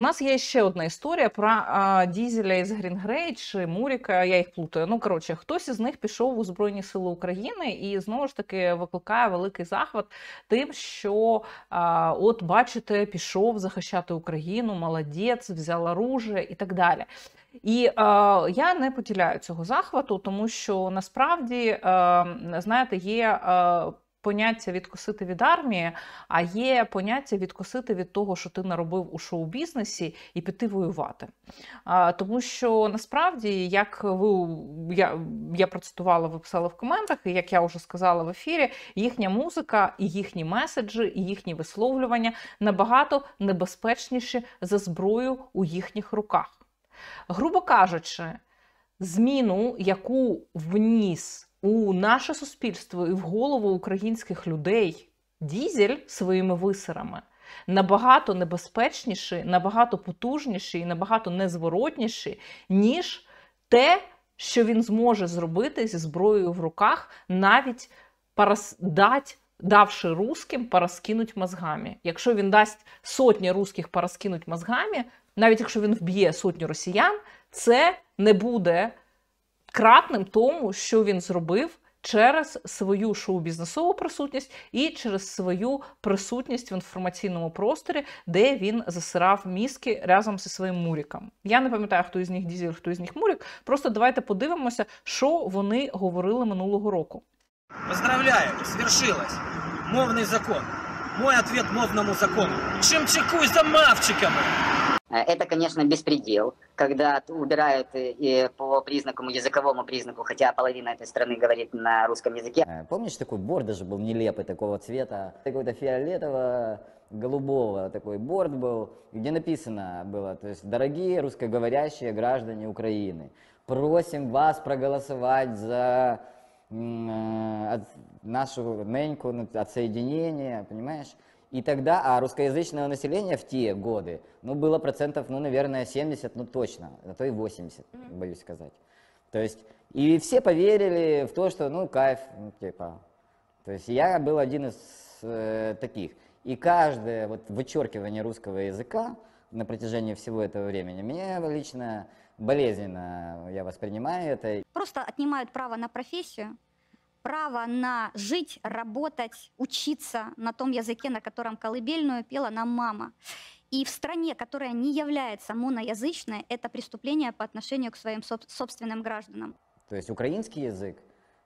У нас є ще одна історія про а, Дізеля із Грінгрей чи Муріка. Я їх плутаю. Ну коротше, хтось із них пішов у Збройні Сили України і знову ж таки викликає великий захват тим, що а, от бачите, пішов захищати Україну, молодець, взяв оружие і так далі. І е, я не поділяю цього захвату, тому що насправді е, знаєте, є. Е, поняття відкосити від армії, а є поняття відкосити від того, що ти наробив у шоу-бізнесі, і піти воювати. Тому що насправді, як ви я я процитувала, ви писали в коментах, і як я вже сказала в ефірі, їхня музика, і їхні меседжі, і їхні висловлювання набагато небезпечніші за зброю у їхніх руках. Грубо кажучи, зміну, яку вніс у наше суспільство і в голову українських людей дізель своїми висерами набагато небезпечніші, набагато потужніші і набагато незворотніші, ніж те, що він зможе зробити зі зброєю в руках, навіть парас... дать. Давши русським, параскинуть мозгами. Якщо він дасть сотні русських параскинуть мозгами, навіть якщо він вб'є сотню росіян, це не буде кратним тому, що він зробив. Через свою шоу-бізнесову присутність і через свою присутність в інформаційному просторі, де він засирав мізки разом зі своїм Муріком. Я не пам'ятаю, хто із них Дізель, хто із них Мурік. Просто давайте подивимося, що вони говорили минулого року. Поздравляю, свершилось! мовний закон. Мой ответ мовному закону. Чим чекуй за мавчиками? Э, это, конечно, беспредел, когда убирают э, по признаку, языковому признаку, хотя половина этой страны говорит на русском языке. Э, помнишь, такой борт даже был нелепый, такого цвета, какой-то фиолетового, голубого такой борт был, где написано было, то есть, дорогие русскоговорящие граждане Украины, просим вас проголосовать за нашу неньку, ну, отсоединение, понимаешь? И тогда, а русскоязычного населения в те годы, ну, было процентов, ну, наверное, 70, ну, точно, а то и 80, боюсь сказать. То есть, и все поверили в то, что, ну, кайф, ну, типа. То есть, я был один из э, таких. И каждое вот вычеркивание русского языка на протяжении всего этого времени мне лично болезненно, я воспринимаю это. Просто отнимают право на профессию, право на жить, работать, учиться на том языке, на котором колыбельную пела нам мама. И в стране, которая не является моноязычной, это преступление по отношению к своим соб- собственным гражданам. То есть украинский язык,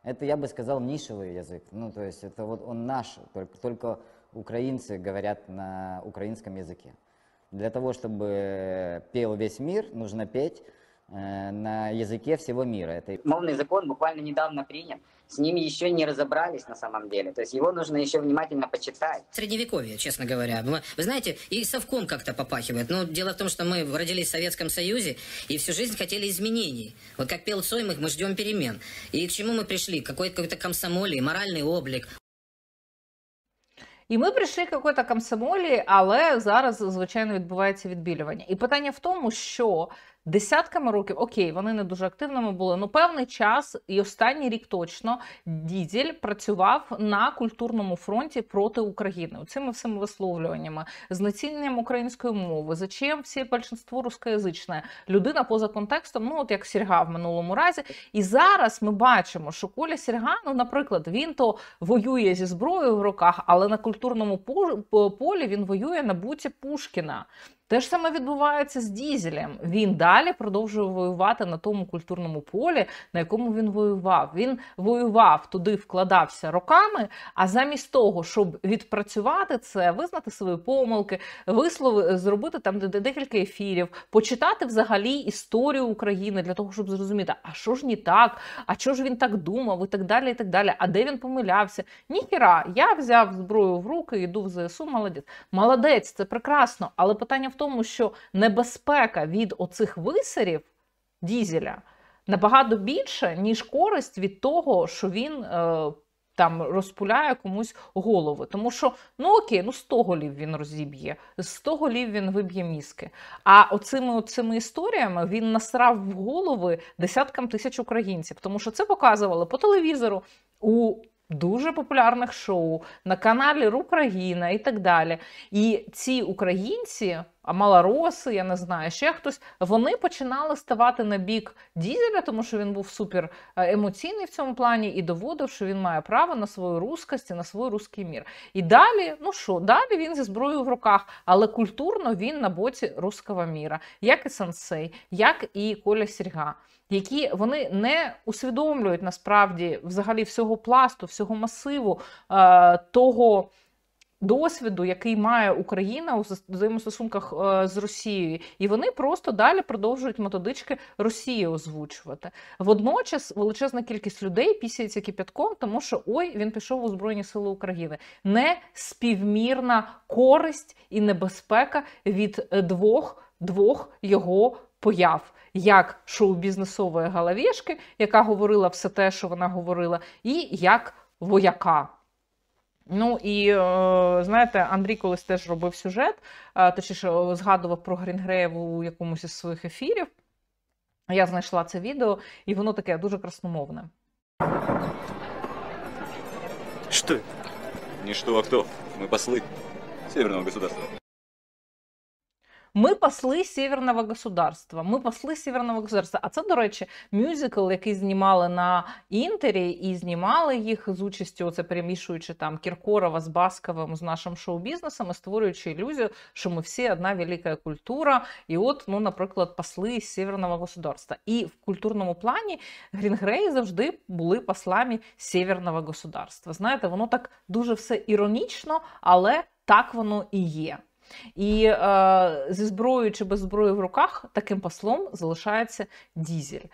это, я бы сказал, нишевый язык. Ну, то есть это вот он наш, только, только украинцы говорят на украинском языке. Для того, чтобы пел весь мир, нужно петь Э, на языке всего мира. Это... Мовный закон буквально недавно принят. С ним еще не разобрались на самом деле. То есть его нужно еще внимательно почитать. Средневековье, честно говоря. Вы знаете, и совком как-то попахивает. Но дело в том, что мы родились в Советском Союзе и всю жизнь хотели изменений. Вот как пел Цой, мы, мы ждем перемен. И к чему мы пришли? Какой-то какой, -то, какой моральный облик, І ми прийшли какой-то комсомолі, але зараз звичайно відбувається відбілювання. І питання в тому, що десятками років, окей, вони не дуже активними були. Ну певний час, і останній рік точно Дізель працював на культурному фронті проти України цими всіми висловлюваннями, знеціненням української мови, за чим всі більшинство рускоязичне, людина поза контекстом, ну от як Сірга в минулому разі. І зараз ми бачимо, що Коля Сірга, ну, наприклад, він то воює зі зброєю в руках, але на культурному полі він воює на буці Пушкіна. Те ж саме відбувається з Дізелем. Він далі продовжує воювати на тому культурному полі, на якому він воював. Він воював туди, вкладався роками. А замість того, щоб відпрацювати це, визнати свої помилки, вислови зробити там декілька ефірів, почитати взагалі історію України для того, щоб зрозуміти, а що ж не так, а що ж він так думав, і так далі. і так далі, А де він помилявся? Ніхіра, я взяв зброю в руки, йду в ЗСУ. Молодець, молодець, це прекрасно, але питання в тому, що небезпека від оцих висерів дізеля набагато більше, ніж користь від того, що він. Е, там розпуляє комусь голови. Тому що, ну окей, ну 100 голів він розіб'є, 100 голів він виб'є мізки. А оцими оцими історіями він насрав в голови десяткам тисяч українців, тому що це показували по телевізору у дуже популярних шоу, на каналі Україна і так далі. І ці українці а малороси, я не знаю, ще хтось. Вони починали ставати на бік дізеля, тому що він був супер е, емоційний в цьому плані і доводив, що він має право на свою рускость і на свій русський мір. І далі, ну що, далі він зі зброєю в руках, але культурно він на боці руского міра, як і сенсей, як і Коля Серга, Які вони не усвідомлюють насправді взагалі всього пласту, всього масиву е, того досвіду, який має Україна у взаємостосунках е, з Росією, і вони просто далі продовжують методички Росії озвучувати. Водночас величезна кількість людей пісяється кипятком, тому що ой, він пішов у Збройні Сили України. Не співмірна користь і небезпека від е, двох двох його появ. Як шоу-бізнесової галавєшки, яка говорила все те, що вона говорила, і як вояка. Ну і е, знаєте, Андрій колись теж робив сюжет, е, точніше згадував про Грінгреєву у якомусь із своїх ефірів. Я знайшла це відео, і воно таке дуже красномовне. Что это? Не а хто? Ми послы Северного государства. Ми пасли северного государства. Ми пасли северного государства. А це, до речі, мюзикл, який знімали на інтері, і знімали їх з участю, оце перемішуючи там Кіркорова з Басковим з нашим шоу-бізнесом, і створюючи ілюзію, що ми всі одна велика культура. І от, ну, наприклад, пасли северного государства. І в культурному плані Грінгреї завжди були послами северного государства. Знаєте, воно так дуже все іронічно, але так воно і є. І е, зі зброєю чи без зброї в руках таким послом залишається Дізель.